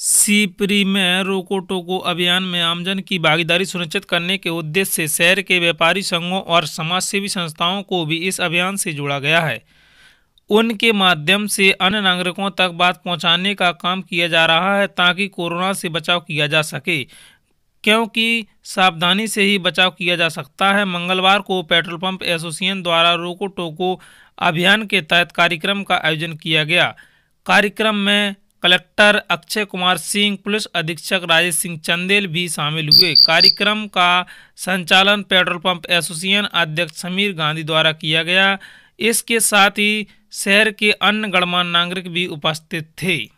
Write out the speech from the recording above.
सीपरी में रोको टोको अभियान में आमजन की भागीदारी सुनिश्चित करने के उद्देश्य से शहर के व्यापारी संघों और समाजसेवी संस्थाओं को भी इस अभियान से जोड़ा गया है उनके माध्यम से अन्य नागरिकों तक बात पहुंचाने का काम किया जा रहा है ताकि कोरोना से बचाव किया जा सके क्योंकि सावधानी से ही बचाव किया जा सकता है मंगलवार को पेट्रोल पंप एसोसिएशन द्वारा रोको टोको अभियान के तहत कार्यक्रम का आयोजन किया गया कार्यक्रम में कलेक्टर अक्षय कुमार सिंह पुलिस अधीक्षक राजेश सिंह चंदेल भी शामिल हुए कार्यक्रम का संचालन पेट्रोल पंप एसोसिएशन अध्यक्ष समीर गांधी द्वारा किया गया इसके साथ ही शहर के अन्य गणमान्य नागरिक भी उपस्थित थे